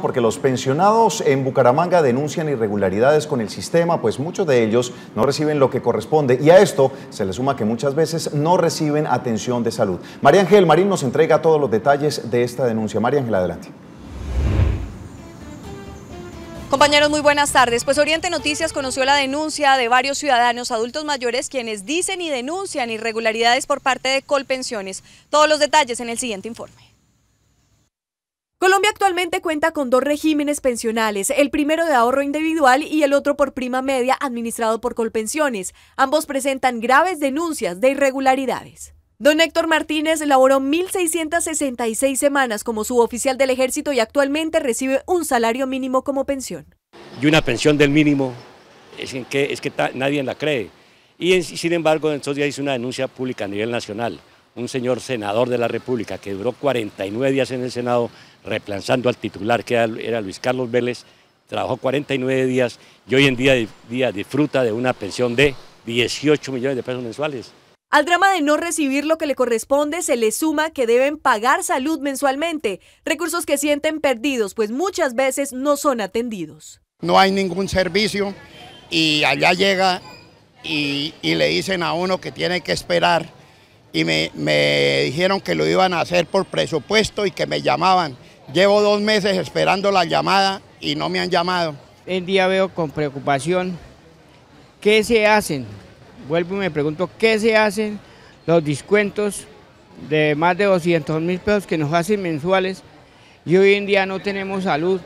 Porque los pensionados en Bucaramanga denuncian irregularidades con el sistema, pues muchos de ellos no reciben lo que corresponde y a esto se le suma que muchas veces no reciben atención de salud. María Ángel Marín nos entrega todos los detalles de esta denuncia. María Ángel, adelante. Compañeros, muy buenas tardes. Pues Oriente Noticias conoció la denuncia de varios ciudadanos adultos mayores quienes dicen y denuncian irregularidades por parte de Colpensiones. Todos los detalles en el siguiente informe. Colombia actualmente cuenta con dos regímenes pensionales, el primero de ahorro individual y el otro por prima media administrado por Colpensiones. Ambos presentan graves denuncias de irregularidades. Don Héctor Martínez laboró 1.666 semanas como suboficial del ejército y actualmente recibe un salario mínimo como pensión. Y una pensión del mínimo es que, nadie la cree. Y sin embargo, entonces días hizo una denuncia pública a nivel nacional un señor senador de la República que duró 49 días en el Senado replanzando al titular que era Luis Carlos Vélez, trabajó 49 días y hoy en día, disfruta de una pensión de 18 millones de pesos mensuales. Al drama de no recibir lo que le corresponde se le suma que deben pagar salud mensualmente, recursos que sienten perdidos, pues muchas veces no son atendidos. No hay ningún servicio y allá llega y le dicen a uno que tiene que esperar y me, dijeron que lo iban a hacer por presupuesto y que me llamaban. Llevo dos meses esperando la llamada y no me han llamado. en día veo con preocupación qué se hacen. Vuelvo y me pregunto qué se hacen los descuentos de más de 200 mil pesos que nos hacen mensuales y hoy en día no tenemos salud,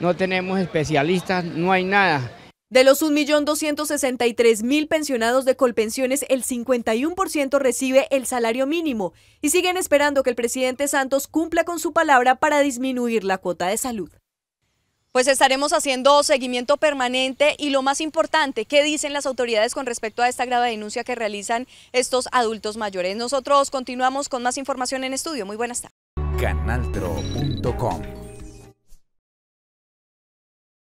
no tenemos especialistas, no hay nada. De los 1.263.000 pensionados de Colpensiones, el 51% recibe el salario mínimo y siguen esperando que el presidente Santos cumpla con su palabra para disminuir la cuota de salud. Pues estaremos haciendo seguimiento permanente y lo más importante, ¿qué dicen las autoridades con respecto a esta grave denuncia que realizan estos adultos mayores? Nosotros continuamos con más información en estudio. Muy buenas tardes. Canaltro.com